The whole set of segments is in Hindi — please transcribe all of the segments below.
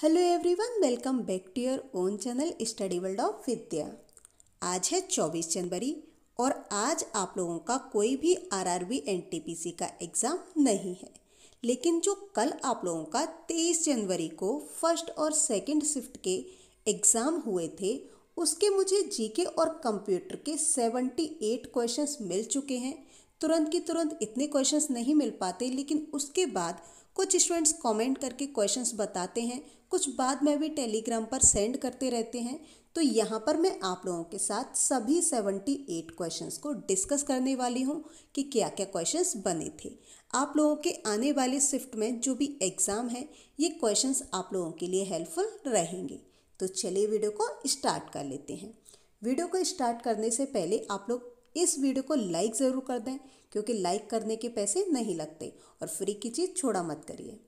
Hello everyone welcome back to your own channel study world of Vidya आज है 24 जनवरी और आज आप लोगों का कोई भी आरआरबी एनटीपीसी का एग्ज़ाम नहीं है लेकिन जो कल आप लोगों का 23 जनवरी को फर्स्ट और सेकंड शिफ्ट के एग्ज़ाम हुए थे उसके मुझे जीके और कंप्यूटर के 78 क्वेश्चंस मिल चुके हैं तुरंत की तुरंत इतने क्वेश्चंस नहीं मिल पाते लेकिन उसके बाद कुछ स्टूडेंट्स कमेंट करके क्वेश्चंस बताते हैं कुछ बाद में भी टेलीग्राम पर सेंड करते रहते हैं तो यहाँ पर मैं आप लोगों के साथ सभी सेवेंटी एट क्वेश्चंस को डिस्कस करने वाली हूँ कि क्या क्या क्वेश्चंस बने थे आप लोगों के आने वाले शिफ्ट में जो भी एग्ज़ाम है ये क्वेश्चंस आप लोगों के लिए हेल्पफुल रहेंगे तो चलिए वीडियो को स्टार्ट कर लेते हैं वीडियो को स्टार्ट करने से पहले आप लोग इस वीडियो को लाइक ज़रूर कर दें क्योंकि लाइक करने के पैसे नहीं लगते और फ्री की चीज़ छोड़ा मत करिए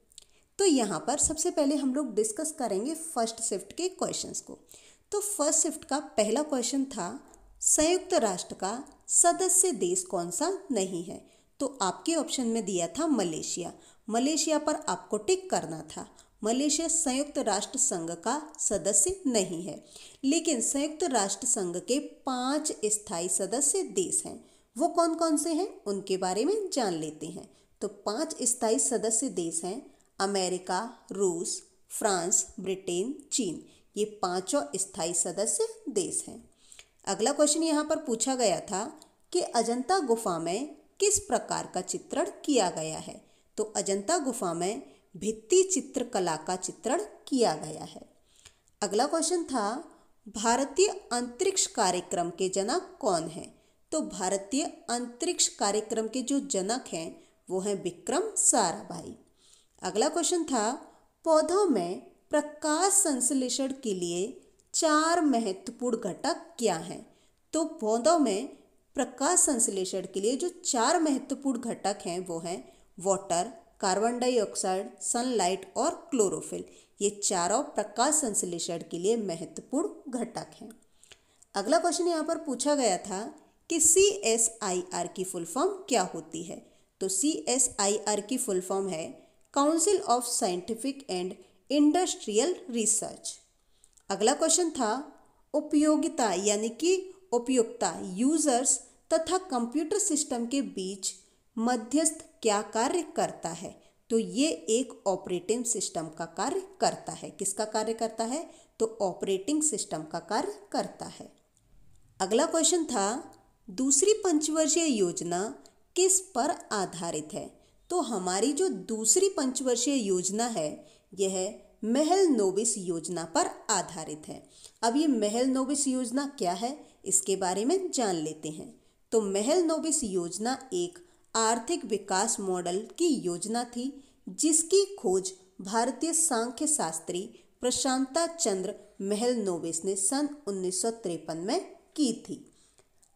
तो यहाँ पर सबसे पहले हम लोग डिस्कस करेंगे फर्स्ट शिफ्ट के क्वेश्चंस को तो फर्स्ट शिफ्ट का पहला क्वेश्चन था संयुक्त राष्ट्र का सदस्य देश कौन सा नहीं है तो आपके ऑप्शन में दिया था मलेशिया मलेशिया पर आपको टिक करना था मलेशिया संयुक्त राष्ट्र संघ का सदस्य नहीं है लेकिन संयुक्त राष्ट्र संघ के पांच स्थायी सदस्य देश हैं वो कौन कौन से हैं उनके बारे में जान लेते हैं तो पांच स्थायी सदस्य देश हैं अमेरिका रूस फ्रांस ब्रिटेन चीन ये पांचों स्थायी सदस्य देश हैं अगला क्वेश्चन यहाँ पर पूछा गया था कि अजंता गुफा में किस प्रकार का चित्रण किया गया है तो अजंता गुफा में भित्ति चित्रकला का चित्रण किया गया है अगला क्वेश्चन था भारतीय अंतरिक्ष कार्यक्रम के जनक कौन है तो भारतीय अंतरिक्ष कार्यक्रम के जो जनक हैं वो हैं विक्रम साराभाई अगला क्वेश्चन था पौधों में प्रकाश संश्लेषण के लिए चार महत्वपूर्ण घटक क्या हैं तो पौधों में प्रकाश संश्लेषण के लिए जो चार महत्वपूर्ण घटक हैं वो हैं वाटर कार्बन डाइऑक्साइड सनलाइट और क्लोरोफिल ये चारों प्रकाश संश्लेषण के लिए महत्वपूर्ण घटक हैं अगला क्वेश्चन यहाँ पर पूछा गया था कि सी एस आई आर की फुल फॉर्म क्या होती है तो सी एस आई आर की फुल फॉर्म है council of scientific and industrial research अगला क्वेश्चन था उपयोगिता यानी कि उपयोगिता यूजर्स तथा कंप्यूटर सिस्टम के बीच मध्यस्थ क्या कार्य करता है तो ये एक ऑपरेटिंग सिस्टम का कार्य करता है किसका कार्य करता है तो ऑपरेटिंग सिस्टम का कार्य करता है अगला क्वेश्चन था दूसरी पंचवर्षीय योजना किस पर आधारित है तो हमारी जो दूसरी पंचवर्षीय योजना है यह महल नोबिस योजना पर आधारित है अब ये महल नोबिस योजना क्या है इसके बारे में जान लेते हैं तो महल नोबिस योजना एक आर्थिक विकास मॉडल की योजना थी जिसकी खोज भारतीय सांख्य शास्त्री प्रशांता चंद्र महल नोवेस ने सन उन्नीस में की थी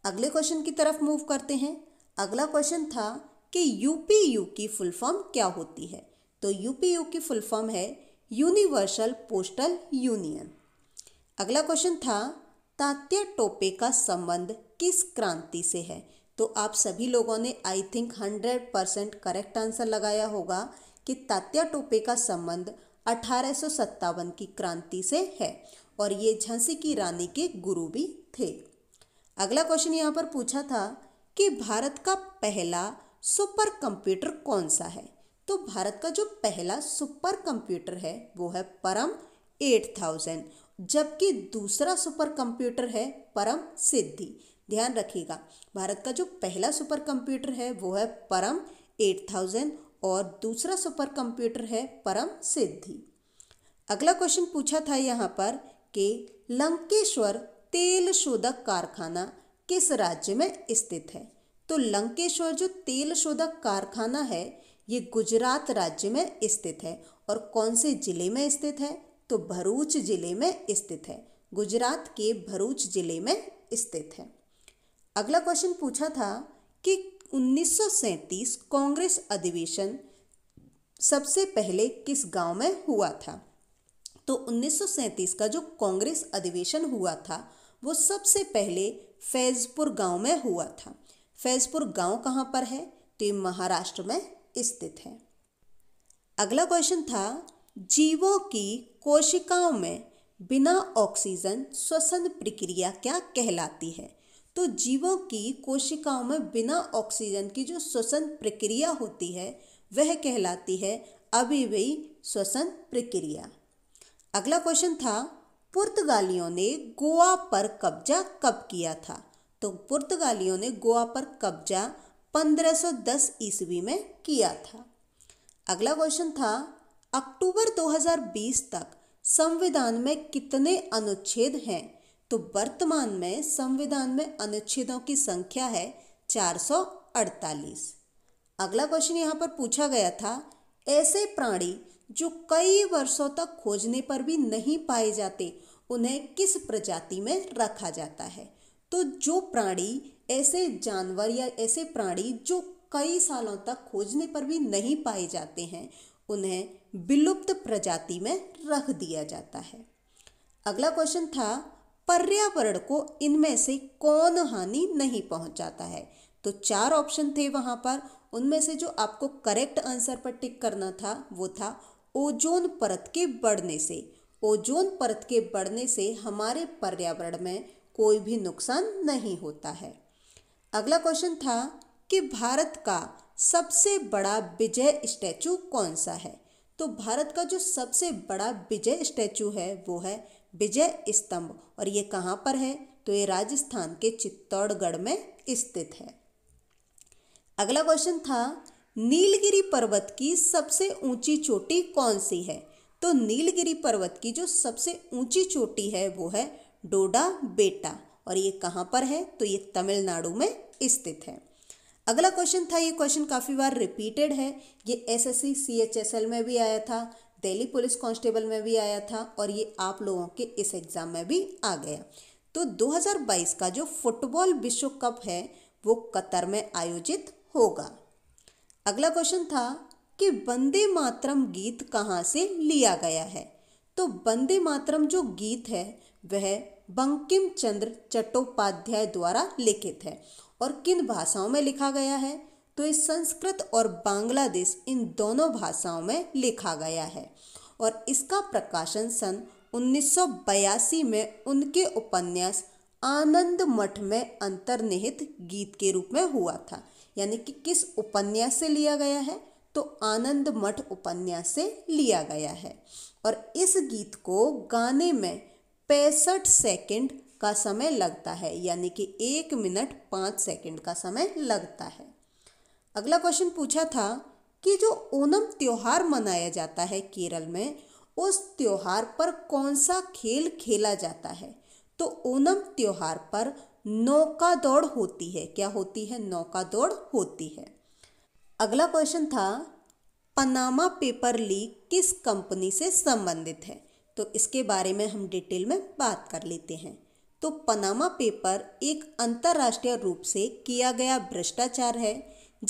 अगले क्वेश्चन की तरफ मूव करते हैं अगला क्वेश्चन था कि यूपीयू की फुल फॉर्म क्या होती है तो यूपीयू की फुल फॉर्म है यूनिवर्सल पोस्टल यूनियन अगला क्वेश्चन था तात्या टोपे का संबंध किस क्रांति से है तो आप सभी लोगों ने I think hundred percent correct answer लगाया होगा कि तात्या टोपे का संबंध अठारह की क्रांति से है और ये झांसी की रानी के गुरु भी थे अगला क्वेश्चन यहाँ पर पूछा था कि भारत का पहला सुपर कंप्यूटर कौन सा है तो भारत का जो पहला सुपर कंप्यूटर है वो है परम एट थाउजेंड जबकि दूसरा सुपर कंप्यूटर है परम सिद्धि ध्यान रखिएगा भारत का जो पहला सुपर कंप्यूटर है वो है परम एट थाउजेंड और दूसरा सुपर कंप्यूटर है परम सिद्धि अगला क्वेश्चन पूछा था यहाँ पर कि लंकेश्वर तेल शोधक कारखाना किस राज्य में स्थित है तो लंकेश्वर जो तेल शोधक कारखाना है ये गुजरात राज्य में स्थित है और कौन से जिले में स्थित है तो भरूच जिले में स्थित है गुजरात के भरूच जिले में स्थित है अगला क्वेश्चन पूछा था कि 1937 कांग्रेस अधिवेशन सबसे पहले किस गांव में हुआ था तो 1937 का जो कांग्रेस अधिवेशन हुआ था वो सबसे पहले फैजपुर गांव में हुआ था फैजपुर गांव कहाँ पर है तो ये महाराष्ट्र में स्थित है अगला क्वेश्चन था जीवों की कोशिकाओं में बिना ऑक्सीजन श्वसन प्रक्रिया क्या कहलाती है तो जीवों की कोशिकाओं में बिना ऑक्सीजन की जो श्वसन प्रक्रिया होती है वह कहलाती है अभिवयी श्वसन प्रक्रिया अगला क्वेश्चन था पुर्तगालियों ने गोवा पर कब्जा कब किया था तो पुर्तगालियों ने गोवा पर कब्जा 1510 ईस्वी में किया था अगला क्वेश्चन था अक्टूबर 2020 तक संविधान में कितने अनुच्छेद हैं तो वर्तमान में संविधान में अनुच्छेदों की संख्या है 448। अगला क्वेश्चन यहाँ पर पूछा गया था ऐसे प्राणी जो कई वर्षों तक खोजने पर भी नहीं पाए जाते उन्हें किस प्रजाति में रखा जाता है तो जो प्राणी ऐसे जानवर या ऐसे प्राणी जो कई सालों तक खोजने पर भी नहीं पाए जाते हैं उन्हें विलुप्त प्रजाति में रख दिया जाता है अगला क्वेश्चन था पर्यावरण को इनमें से कौन हानि नहीं पहुंचाता है तो चार ऑप्शन थे वहां पर उनमें से जो आपको करेक्ट आंसर पर टिक करना था वो था ओजोन परत के बढ़ने से ओजोन परत के बढ़ने से हमारे पर्यावरण में कोई भी नुकसान नहीं होता है अगला क्वेश्चन था कि भारत का सबसे बड़ा विजय स्टैचू कौन सा है तो भारत का जो सबसे बड़ा विजय स्टैचू है वो है विजय स्तंभ और ये कहाँ पर है तो ये राजस्थान के चित्तौड़गढ़ में स्थित है अगला क्वेश्चन था नीलगिरी पर्वत की सबसे ऊंची चोटी कौन सी है तो नीलगिरी पर्वत की जो सबसे ऊंची चोटी है वो है डोडा बेटा और ये कहाँ पर है तो ये तमिलनाडु में स्थित है अगला क्वेश्चन था ये क्वेश्चन काफ़ी बार रिपीटेड है ये S S C C H S L में भी आया था दिल्ली पुलिस कांस्टेबल में भी आया था और ये आप लोगों के इस एग्ज़ाम में भी आ गया तो 2022 का जो फुटबॉल विश्व कप है वो कतर में आयोजित होगा अगला क्वेश्चन था कि वंदे मातरम गीत कहाँ से लिया गया है तो वंदे मातरम जो गीत है वह बंकिम चंद्र चट्टोपाध्याय द्वारा लिखित है और किन भाषाओं में लिखा गया है तो ये संस्कृत और बांग्लादेश इन दोनों भाषाओं में लिखा गया है और इसका प्रकाशन सन 1982 में उनके उपन्यास आनंद मठ में अंतर्निहित गीत के रूप में हुआ था यानी कि किस उपन्यास से लिया गया है तो आनंद मठ उपन्यास से लिया गया है और इस गीत को गाने में पैंसठ सेकंड का समय लगता है यानी कि एक मिनट पाँच सेकंड का समय लगता है अगला क्वेश्चन पूछा था कि जो ओनम त्यौहार मनाया जाता है केरल में उस त्यौहार पर कौन सा खेल खेला जाता है तो ओनम त्यौहार पर नौका दौड़ होती है क्या होती है नौका दौड़ होती है अगला क्वेश्चन था पनामा पेपर लीक किस कंपनी से संबंधित है तो इसके बारे में हम डिटेल में बात कर लेते हैं तो पनामा पेपर एक अंतर्राष्ट्रीय रूप से किया गया भ्रष्टाचार है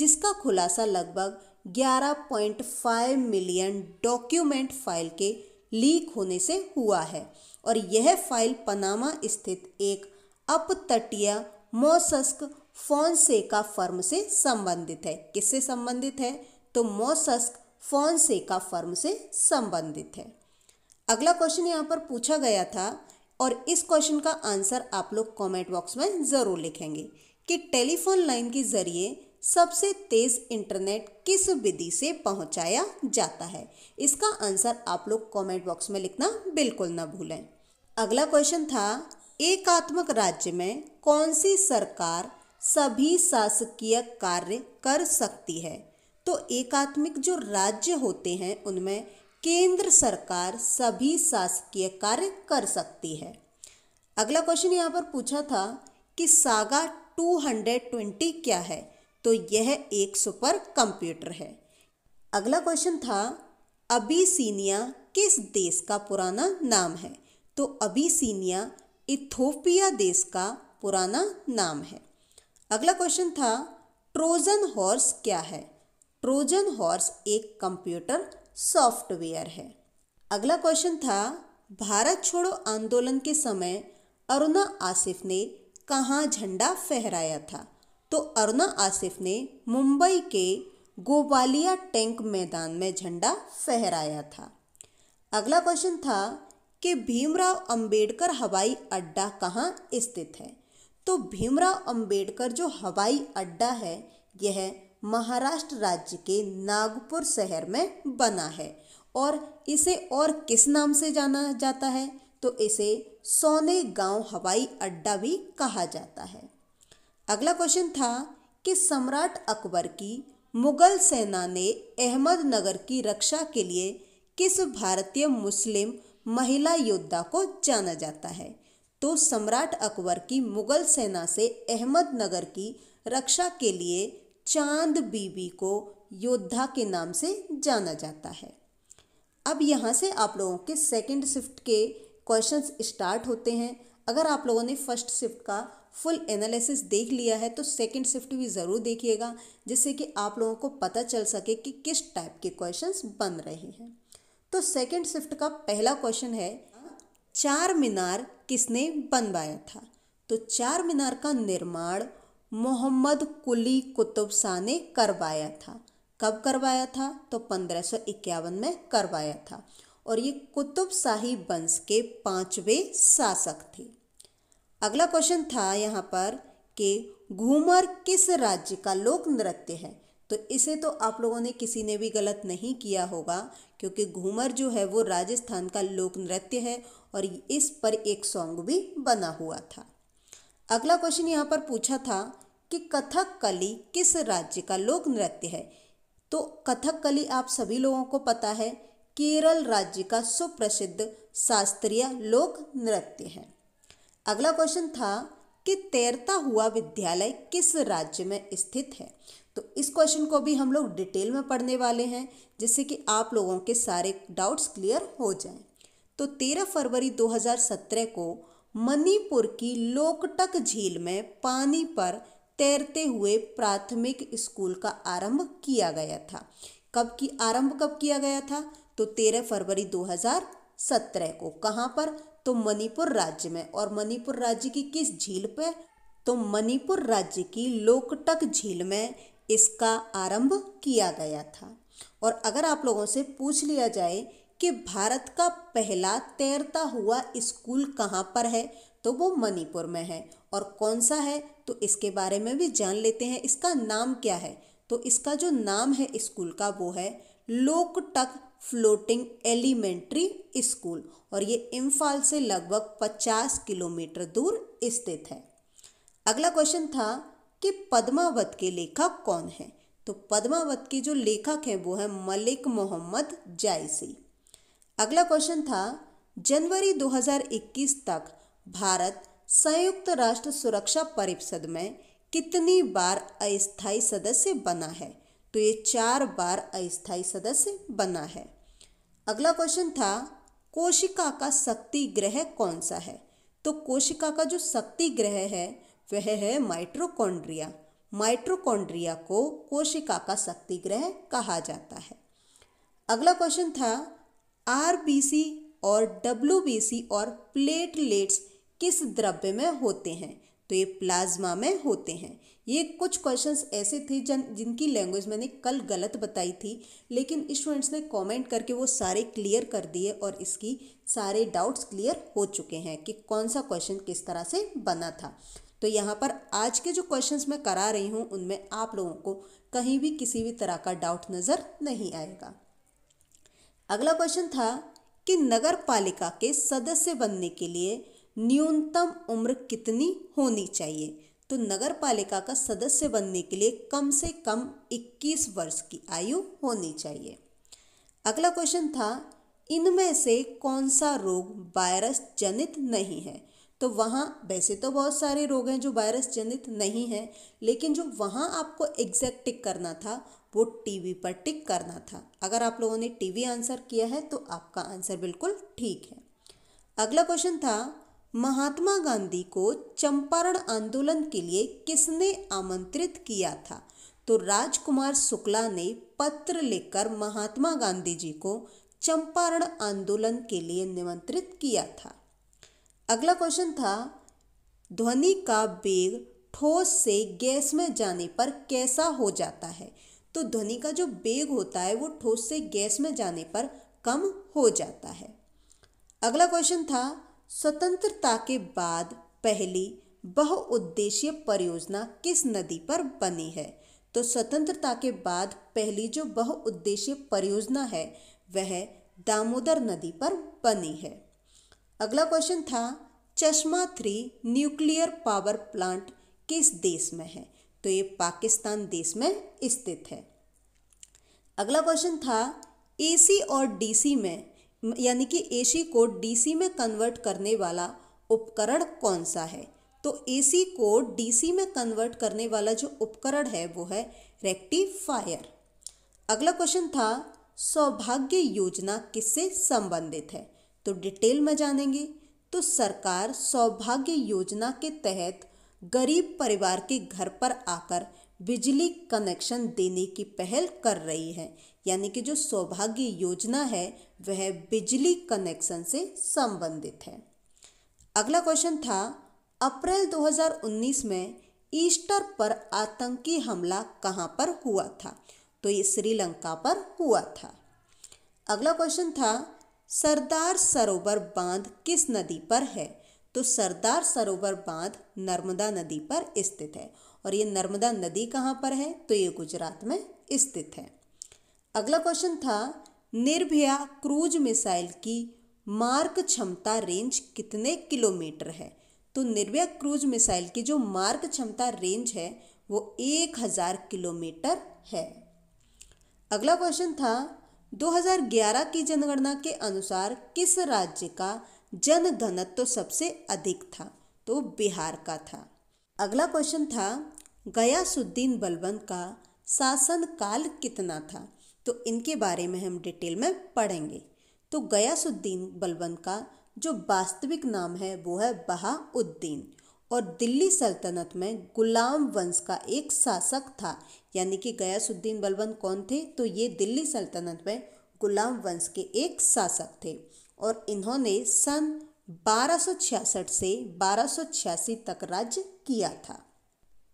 जिसका खुलासा लगभग 11.5 मिलियन डॉक्यूमेंट फाइल के लीक होने से हुआ है और यह फाइल पनामा स्थित एक अपतटीय मोसस्क फोनसेका फर्म से संबंधित है किससे संबंधित है तो मोसस्क फोनसेका फर्म से संबंधित है अगला क्वेश्चन यहाँ पर पूछा गया था और इस क्वेश्चन का आंसर आप लोग कमेंट बॉक्स में ज़रूर लिखेंगे कि टेलीफोन लाइन के ज़रिए सबसे तेज़ इंटरनेट किस विधि से पहुंचाया जाता है इसका आंसर आप लोग कमेंट बॉक्स में लिखना बिल्कुल ना भूलें अगला क्वेश्चन था एकात्मक राज्य में कौन सी सरकार सभी शासकीय कार्य कर सकती है तो एकात्मिक जो राज्य होते हैं उनमें केंद्र सरकार सभी शासकीय कार्य कर सकती है अगला क्वेश्चन यहाँ पर पूछा था कि सागा 220 क्या है तो यह एक सुपर कंप्यूटर है अगला क्वेश्चन था अबीसीनिया किस देश का पुराना नाम है तो अबीसीनिया इथोपिया देश का पुराना नाम है अगला क्वेश्चन था ट्रोजन हॉर्स क्या है ट्रोजन हॉर्स एक कंप्यूटर सॉफ्टवेयर है अगला क्वेश्चन था भारत छोड़ो आंदोलन के समय अरुणा आसिफ ने कहाँ झंडा फहराया था तो अरुणा आसिफ ने मुंबई के गोवालिया टैंक मैदान में झंडा फहराया था अगला क्वेश्चन था कि भीमराव अंबेडकर हवाई अड्डा कहाँ स्थित है तो भीमराव अंबेडकर जो हवाई अड्डा है यह महाराष्ट्र राज्य के नागपुर शहर में बना है और इसे और किस नाम से जाना जाता है तो इसे सोने गांव हवाई अड्डा भी कहा जाता है अगला क्वेश्चन था कि सम्राट अकबर की मुगल सेना ने अहमदनगर की रक्षा के लिए किस भारतीय मुस्लिम महिला योद्धा को जाना जाता है तो सम्राट अकबर की मुगल सेना से अहमदनगर की रक्षा के लिए चांद बीबी को योद्धा के नाम से जाना जाता है अब यहाँ से आप लोगों के सेकंड शिफ्ट के क्वेश्चंस स्टार्ट होते हैं अगर आप लोगों ने फर्स्ट शिफ्ट का फुल एनालिसिस देख लिया है तो सेकंड शिफ्ट भी ज़रूर देखिएगा जिससे कि आप लोगों को पता चल सके कि किस टाइप के क्वेश्चंस बन रहे हैं तो सेकंड शिफ्ट का पहला क्वेश्चन है चार मीनार किसने बनवाया था तो चार मीनार का निर्माण मोहम्मद कुली कुतुब शाह ने करवाया था कब करवाया था तो पंद्रह में करवाया था और ये कुतुब शाही वंश के पांचवे शासक थे अगला क्वेश्चन था यहाँ पर कि घूमर किस राज्य का लोक नृत्य है तो इसे तो आप लोगों ने किसी ने भी गलत नहीं किया होगा क्योंकि घूमर जो है वो राजस्थान का लोक नृत्य है और इस पर एक सॉन्ग भी बना हुआ था अगला क्वेश्चन यहाँ पर पूछा था कि कथक कली किस राज्य का लोक नृत्य है तो कथक कली आप सभी लोगों को पता है केरल राज्य का सुप्रसिद्ध शास्त्रीय लोक नृत्य है अगला क्वेश्चन था कि तैरता हुआ विद्यालय किस राज्य में स्थित है तो इस क्वेश्चन को भी हम लोग डिटेल में पढ़ने वाले हैं जिससे कि आप लोगों के सारे डाउट्स क्लियर हो जाएं। तो 13 फरवरी 2017 को मणिपुर की लोकटक झील में पानी पर तैरते हुए प्राथमिक स्कूल का आरंभ किया गया था कब की आरंभ कब किया गया था तो 13 फरवरी 2017 को कहाँ पर तो मणिपुर राज्य में और मणिपुर राज्य की किस झील पे तो मणिपुर राज्य की लोकटक झील में इसका आरंभ किया गया था और अगर आप लोगों से पूछ लिया जाए कि भारत का पहला तैरता हुआ स्कूल कहाँ पर है तो वो मणिपुर में है और कौन सा है तो इसके बारे में भी जान लेते हैं इसका नाम क्या है तो इसका जो नाम है स्कूल का वो है लोकटक फ्लोटिंग एलिमेंट्री स्कूल और ये इम्फाल से लगभग 50 किलोमीटर दूर स्थित है अगला क्वेश्चन था कि पद्मावत के लेखक कौन है तो पद्मावत के जो लेखक हैं वो है मलिक मोहम्मद जायसी अगला क्वेश्चन था जनवरी 2021 तक भारत संयुक्त राष्ट्र सुरक्षा परिषद में कितनी बार अस्थाई सदस्य बना है तो ये चार बार अस्थायी सदस्य बना है अगला क्वेश्चन था कोशिका का शक्ति ग्रह कौन सा है तो कोशिका का जो शक्ति ग्रह है वह है माइट्रोकॉन्ड्रिया माइट्रोकॉन्ड्रिया को कोशिका का शक्ति ग्रह कहा जाता है अगला क्वेश्चन था आर और डब्ल्यूबीसी और प्लेटलेट्स किस द्रव्य में होते हैं तो ये प्लाज्मा में होते हैं ये कुछ क्वेश्चंस ऐसे थे जन जिनकी लैंग्वेज मैंने कल गलत बताई थी लेकिन स्टूडेंट्स ने कमेंट करके वो सारे क्लियर कर दिए और इसकी सारे डाउट्स क्लियर हो चुके हैं कि कौन सा क्वेश्चन किस तरह से बना था तो यहाँ पर आज के जो क्वेश्चंस मैं करा रही हूँ उनमें आप लोगों को कहीं भी किसी भी तरह का डाउट नज़र नहीं आएगा अगला क्वेश्चन था कि नगर पालिका के सदस्य बनने के लिए न्यूनतम उम्र कितनी होनी चाहिए तो नगर पालिका का सदस्य बनने के लिए कम से कम 21 वर्ष की आयु होनी चाहिए अगला क्वेश्चन था इनमें से कौन सा रोग वायरस जनित नहीं है तो वहाँ वैसे तो बहुत सारे रोग हैं जो वायरस जनित नहीं हैं लेकिन जो वहाँ आपको एग्जैक्ट टिक करना था वो टीवी पर टिक करना था अगर आप लोगों ने टीवी आंसर किया है तो आपका आंसर बिल्कुल ठीक है अगला क्वेश्चन था महात्मा गांधी को चंपारण आंदोलन के लिए किसने आमंत्रित किया था तो राजकुमार शुक्ला ने पत्र लिखकर महात्मा गांधी जी को चंपारण आंदोलन के लिए निमंत्रित किया था अगला क्वेश्चन था ध्वनि का वेग ठोस से गैस में जाने पर कैसा हो जाता है तो ध्वनि का जो वेग होता है वो ठोस से गैस में जाने पर कम हो जाता है अगला क्वेश्चन था स्वतंत्रता के बाद पहली बहुउद्देशीय परियोजना किस नदी पर बनी है तो स्वतंत्रता के बाद पहली जो बहुउद्देशीय परियोजना है वह दामोदर नदी पर बनी है अगला क्वेश्चन था चश्मा थ्री न्यूक्लियर पावर प्लांट किस देश में है तो ये पाकिस्तान देश में स्थित है अगला क्वेश्चन था एसी और डीसी में यानी कि एसी को डीसी में कन्वर्ट करने वाला उपकरण कौन सा है तो एसी को डीसी में कन्वर्ट करने वाला जो उपकरण है वो है रेक्टिफायर अगला क्वेश्चन था सौभाग्य योजना किससे संबंधित है तो डिटेल में जानेंगे तो सरकार सौभाग्य योजना के तहत गरीब परिवार के घर पर आकर बिजली कनेक्शन देने की पहल कर रही है यानी कि जो सौभाग्य योजना है वह बिजली कनेक्शन से संबंधित है अगला क्वेश्चन था अप्रैल 2019 में ईस्टर पर आतंकी हमला कहाँ पर हुआ था तो ये श्रीलंका पर हुआ था अगला क्वेश्चन था सरदार सरोवर बांध किस नदी पर है तो सरदार सरोवर बांध नर्मदा नदी पर स्थित है और ये नर्मदा नदी कहाँ पर है तो ये गुजरात में स्थित है अगला क्वेश्चन था निर्भया क्रूज मिसाइल की मार्क क्षमता रेंज कितने किलोमीटर है तो निर्भया क्रूज मिसाइल की जो मार्क क्षमता रेंज है वो एक हज़ार किलोमीटर है अगला क्वेश्चन था 2011 की जनगणना के अनुसार किस राज्य का जन घनत्व सबसे अधिक था तो बिहार का था अगला क्वेश्चन था गयासुद्दीन बलबन का शासन काल कितना था तो इनके बारे में हम डिटेल में पढ़ेंगे तो गयासुद्दीन बलवंत का जो वास्तविक नाम है वो है बहाउद्दीन और दिल्ली सल्तनत में गुलाम वंश का एक शासक था यानी कि गयासुद्दीन बलवंत कौन थे तो ये दिल्ली सल्तनत में गुलाम वंश के एक शासक थे और इन्होंने सन 1266 से 1286 तक राज्य किया था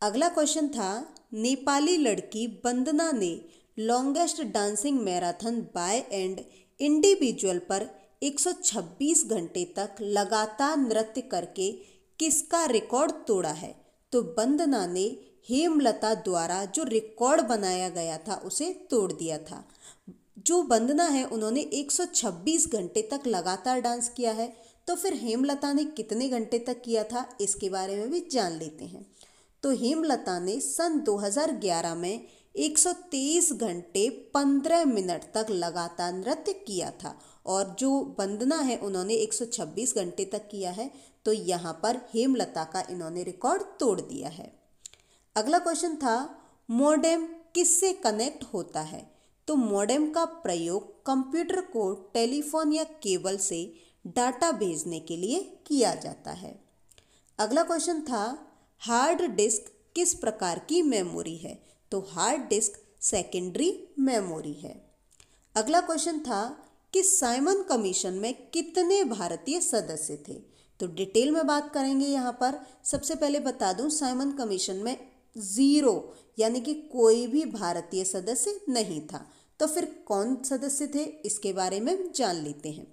अगला क्वेश्चन था नेपाली लड़की बंदना ने longest dancing marathon by an individual पर 126 घंटे तक लगातार नृत्य करके किसका रिकॉर्ड तोड़ा है तो बंदना ने हेमलता द्वारा जो रिकॉर्ड बनाया गया था उसे तोड़ दिया था जो बंदना है उन्होंने 126 घंटे तक लगातार डांस किया है तो फिर हेमलता ने कितने घंटे तक किया था इसके बारे में भी जान लेते हैं तो हेमलता ने सन 2011 में 130 घंटे 15 मिनट तक लगातार नृत्य किया था और जो वंदना है उन्होंने 126 घंटे तक किया है तो यहाँ पर हेमलता का इन्होंने रिकॉर्ड तोड़ दिया है अगला क्वेश्चन था मोडेम किससे कनेक्ट होता है तो मोडेम का प्रयोग कंप्यूटर को टेलीफोन या केबल से डाटा भेजने के लिए किया जाता है अगला क्वेश्चन था हार्ड डिस्क किस प्रकार की मेमोरी है तो हार्ड डिस्क सेकेंडरी मेमोरी है अगला क्वेश्चन था कि साइमन कमीशन में कितने भारतीय सदस्य थे तो डिटेल में बात करेंगे यहाँ पर सबसे पहले बता दूँ साइमन कमीशन में ज़ीरो यानी कि कोई भी भारतीय सदस्य नहीं था तो फिर कौन सदस्य थे इसके बारे में जान लेते हैं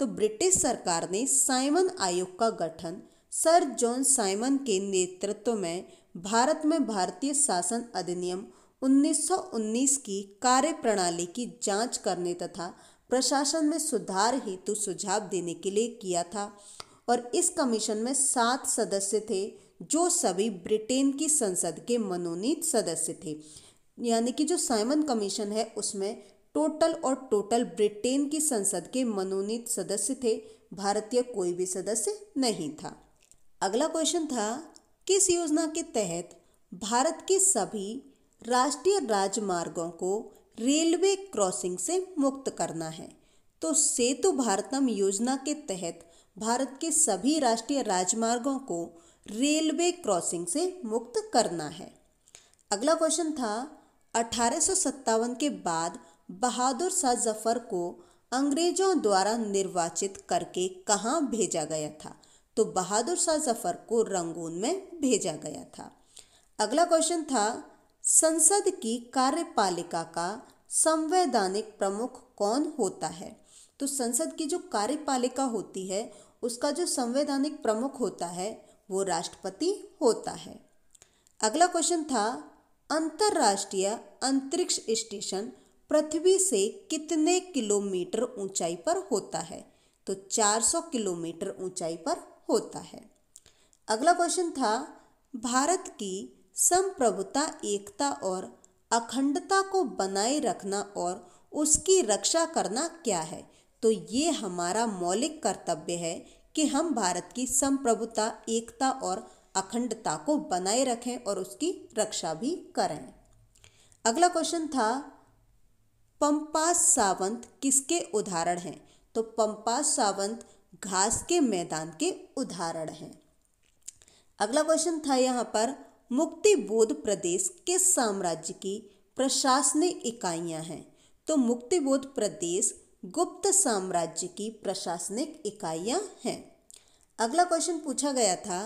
तो ब्रिटिश सरकार ने साइमन आयोग का गठन सर जॉन साइमन के नेतृत्व में भारत में भारतीय शासन अधिनियम 1919 की कार्य प्रणाली की जांच करने तथा प्रशासन में सुधार हेतु सुझाव देने के लिए किया था और इस कमीशन में सात सदस्य थे जो सभी ब्रिटेन की संसद के मनोनीत सदस्य थे यानी कि जो साइमन कमीशन है उसमें टोटल और टोटल ब्रिटेन की संसद के मनोनीत सदस्य थे भारतीय कोई भी सदस्य नहीं था अगला क्वेश्चन था किस योजना के तहत भारत के सभी राष्ट्रीय राजमार्गों को रेलवे क्रॉसिंग से मुक्त करना है तो सेतु भारतम योजना के तहत भारत के सभी राष्ट्रीय राजमार्गों को रेलवे क्रॉसिंग से मुक्त करना है अगला क्वेश्चन था अठारह के बाद बहादुर शाह जफर को अंग्रेजों द्वारा निर्वाचित करके कहाँ भेजा गया था तो बहादुर शाह जफर को रंगून में भेजा गया था अगला क्वेश्चन था संसद की कार्यपालिका का संवैधानिक प्रमुख कौन होता है तो संसद की जो कार्यपालिका होती है उसका जो संवैधानिक प्रमुख होता है वो राष्ट्रपति होता है अगला क्वेश्चन था अंतर्राष्ट्रीय अंतरिक्ष स्टेशन पृथ्वी से कितने किलोमीटर ऊंचाई पर होता है तो 400 किलोमीटर ऊंचाई पर होता है अगला क्वेश्चन था भारत की संप्रभुता एकता और अखंडता को बनाए रखना और उसकी रक्षा करना क्या है तो ये हमारा मौलिक कर्तव्य है कि हम भारत की संप्रभुता एकता और अखंडता को बनाए रखें और उसकी रक्षा भी करें अगला क्वेश्चन था पंपास सावंत किसके उदाहरण हैं तो पंपास सावंत घास के मैदान के उदाहरण हैं अगला क्वेश्चन था यहाँ पर मुक्ति बोध प्रदेश किस साम्राज्य की प्रशासनिक इकाइयाँ हैं तो मुक्ति बोध प्रदेश गुप्त साम्राज्य की प्रशासनिक इकाइयाँ हैं अगला क्वेश्चन पूछा गया था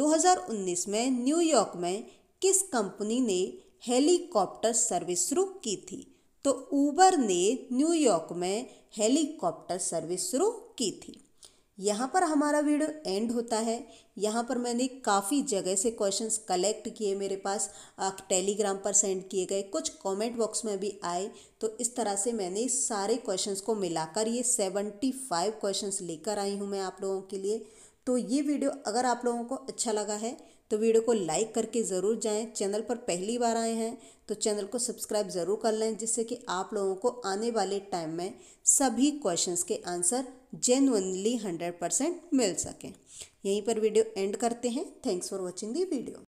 2019 में न्यूयॉर्क में किस कंपनी ने हेलीकॉप्टर सर्विस शुरू की थी तो ऊबर ने न्यूयॉर्क में हेलीकॉप्टर सर्विस शुरू की थी यहाँ पर हमारा वीडियो एंड होता है यहाँ पर मैंने काफ़ी जगह से क्वेश्चंस कलेक्ट किए मेरे पास टेलीग्राम पर सेंड किए गए कुछ कमेंट बॉक्स में भी आए तो इस तरह से मैंने सारे क्वेश्चंस को मिलाकर ये सेवेंटी फाइव क्वेश्चन लेकर आई हूँ मैं आप लोगों के लिए तो ये वीडियो अगर आप लोगों को अच्छा लगा है तो वीडियो को लाइक करके ज़रूर जाएं चैनल पर पहली बार आए हैं तो चैनल को सब्सक्राइब ज़रूर कर लें जिससे कि आप लोगों को आने वाले टाइम में सभी क्वेश्चंस के आंसर जेनुअनली हंड्रेड परसेंट मिल सकें यहीं पर वीडियो एंड करते हैं thanks for watching the video